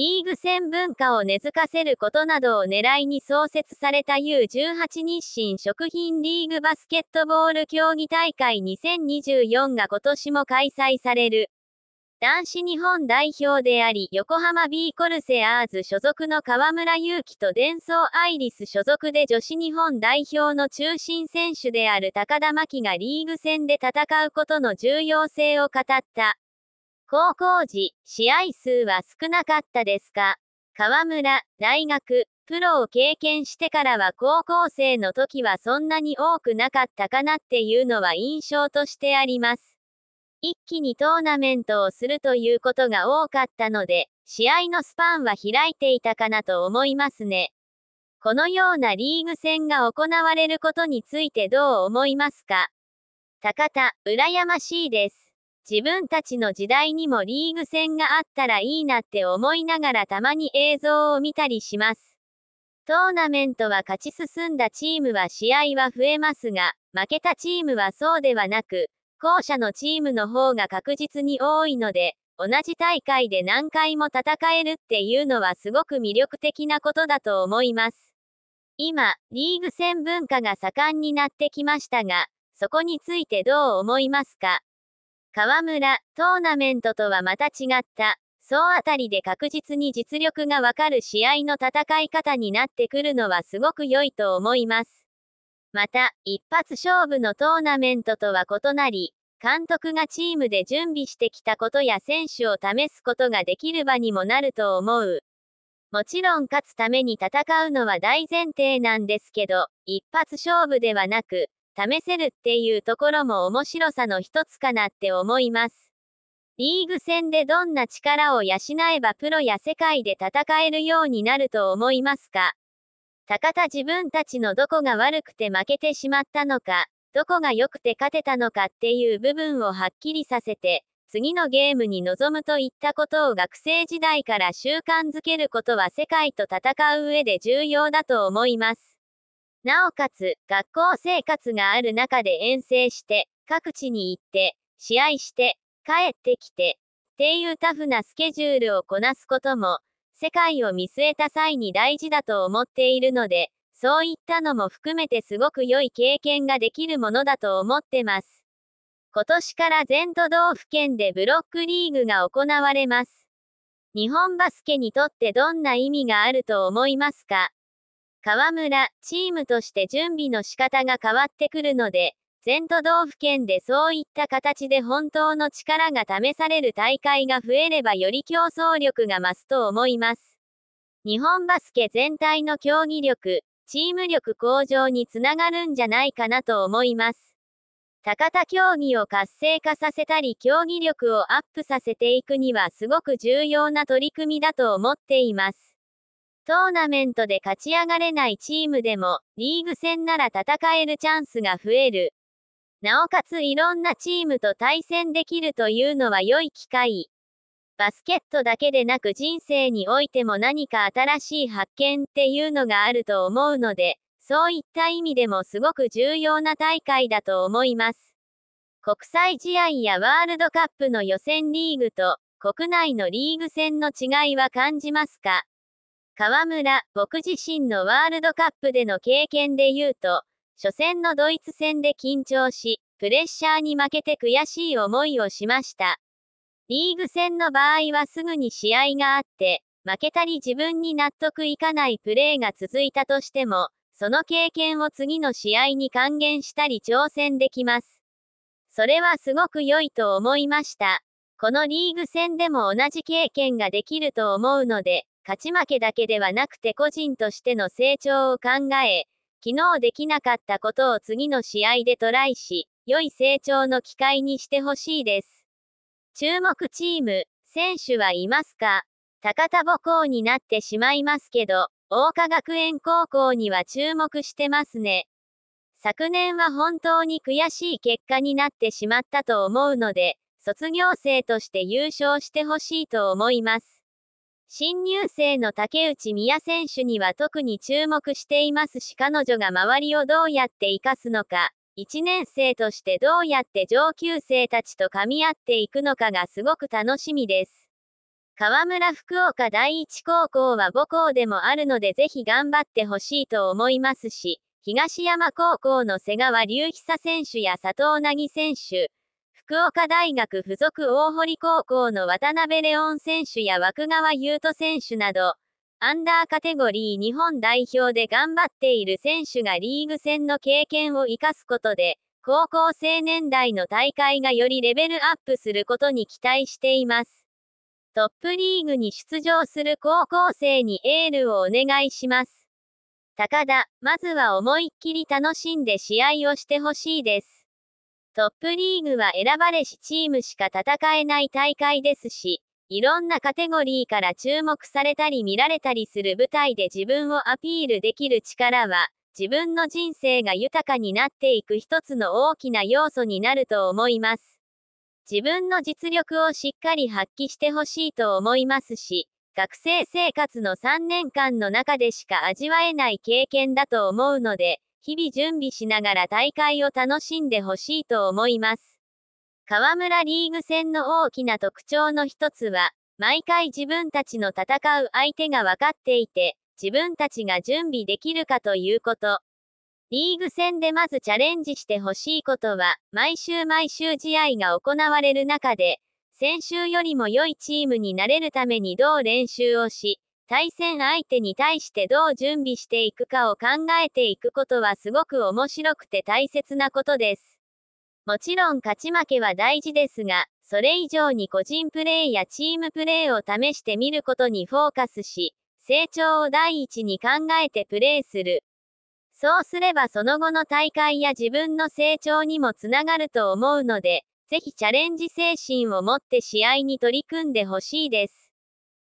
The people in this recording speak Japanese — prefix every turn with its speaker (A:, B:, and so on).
A: リーグ戦文化を根付かせることなどを狙いに創設された U18 日清食品リーグバスケットボール競技大会2024が今年も開催される。男子日本代表であり、横浜 B コルセアーズ所属の河村勇輝と伝送アイリス所属で女子日本代表の中心選手である高田真希がリーグ戦で戦うことの重要性を語った。高校時、試合数は少なかったですか河村、大学、プロを経験してからは高校生の時はそんなに多くなかったかなっていうのは印象としてあります。一気にトーナメントをするということが多かったので、試合のスパンは開いていたかなと思いますね。このようなリーグ戦が行われることについてどう思いますか高田、羨ましいです。自分たちの時代にもリーグ戦があったらいいなって思いながらたまに映像を見たりします。トーナメントは勝ち進んだチームは試合は増えますが、負けたチームはそうではなく、後者のチームの方が確実に多いので、同じ大会で何回も戦えるっていうのはすごく魅力的なことだと思います。今、リーグ戦文化が盛んになってきましたが、そこについてどう思いますか河村、トーナメントとはまた違った、総当たりで確実に実力がわかる試合の戦い方になってくるのはすごく良いと思います。また、一発勝負のトーナメントとは異なり、監督がチームで準備してきたことや選手を試すことができる場にもなると思う。もちろん勝つために戦うのは大前提なんですけど、一発勝負ではなく、試せるっていうところも面白さの一つかなって思います。リーグ戦でどんな力を養えばプロや世界で戦えるようになると思いますか高田自分たちのどこが悪くて負けてしまったのか、どこが良くて勝てたのかっていう部分をはっきりさせて、次のゲームに臨むといったことを学生時代から習慣づけることは世界と戦う上で重要だと思います。なおかつ、学校生活がある中で遠征して、各地に行って、試合して、帰ってきて、っていうタフなスケジュールをこなすことも、世界を見据えた際に大事だと思っているので、そういったのも含めてすごく良い経験ができるものだと思ってます。今年から全都道府県でブロックリーグが行われます。日本バスケにとってどんな意味があると思いますか河村、チームとして準備の仕方が変わってくるので、全都道府県でそういった形で本当の力が試される大会が増えればより競争力が増すと思います。日本バスケ全体の競技力、チーム力向上につながるんじゃないかなと思います。高田競技を活性化させたり競技力をアップさせていくにはすごく重要な取り組みだと思っています。トーナメントで勝ち上がれないチームでも、リーグ戦なら戦えるチャンスが増える。なおかついろんなチームと対戦できるというのは良い機会。バスケットだけでなく人生においても何か新しい発見っていうのがあると思うので、そういった意味でもすごく重要な大会だと思います。国際試合やワールドカップの予選リーグと国内のリーグ戦の違いは感じますか河村、僕自身のワールドカップでの経験で言うと、初戦のドイツ戦で緊張し、プレッシャーに負けて悔しい思いをしました。リーグ戦の場合はすぐに試合があって、負けたり自分に納得いかないプレーが続いたとしても、その経験を次の試合に還元したり挑戦できます。それはすごく良いと思いました。このリーグ戦でも同じ経験ができると思うので、勝ち負けだけではなくて個人としての成長を考え、昨日できなかったことを次の試合でトライし、良い成長の機会にしてほしいです。注目チーム、選手はいますか高田母校になってしまいますけど、桜花学園高校には注目してますね。昨年は本当に悔しい結果になってしまったと思うので、卒業生として優勝してほしいと思います。新入生の竹内宮選手には特に注目していますし彼女が周りをどうやって生かすのか、1年生としてどうやって上級生たちと噛み合っていくのかがすごく楽しみです。河村福岡第一高校は母校でもあるのでぜひ頑張ってほしいと思いますし、東山高校の瀬川隆久選手や佐藤凪選手、福岡大学附属大堀高校の渡辺レオン選手や枠川優斗選手など、アンダーカテゴリー日本代表で頑張っている選手がリーグ戦の経験を生かすことで、高校生年代の大会がよりレベルアップすることに期待しています。トップリーグに出場する高校生にエールをお願いします。高田、まずは思いっきり楽しんで試合をしてほしいです。トップリーグは選ばれしチームしか戦えない大会ですし、いろんなカテゴリーから注目されたり見られたりする舞台で自分をアピールできる力は、自分の人生が豊かになっていく一つの大きな要素になると思います。自分の実力をしっかり発揮してほしいと思いますし、学生生活の3年間の中でしか味わえない経験だと思うので、日々準備しながら大会を楽しんでほしいと思います。河村リーグ戦の大きな特徴の一つは、毎回自分たちの戦う相手が分かっていて、自分たちが準備できるかということ。リーグ戦でまずチャレンジしてほしいことは、毎週毎週試合が行われる中で、先週よりも良いチームになれるためにどう練習をし、対戦相手に対してどう準備していくかを考えていくことはすごく面白くて大切なことです。もちろん勝ち負けは大事ですが、それ以上に個人プレーやチームプレーを試してみることにフォーカスし、成長を第一に考えてプレーする。そうすればその後の大会や自分の成長にもつながると思うので、ぜひチャレンジ精神を持って試合に取り組んでほしいです。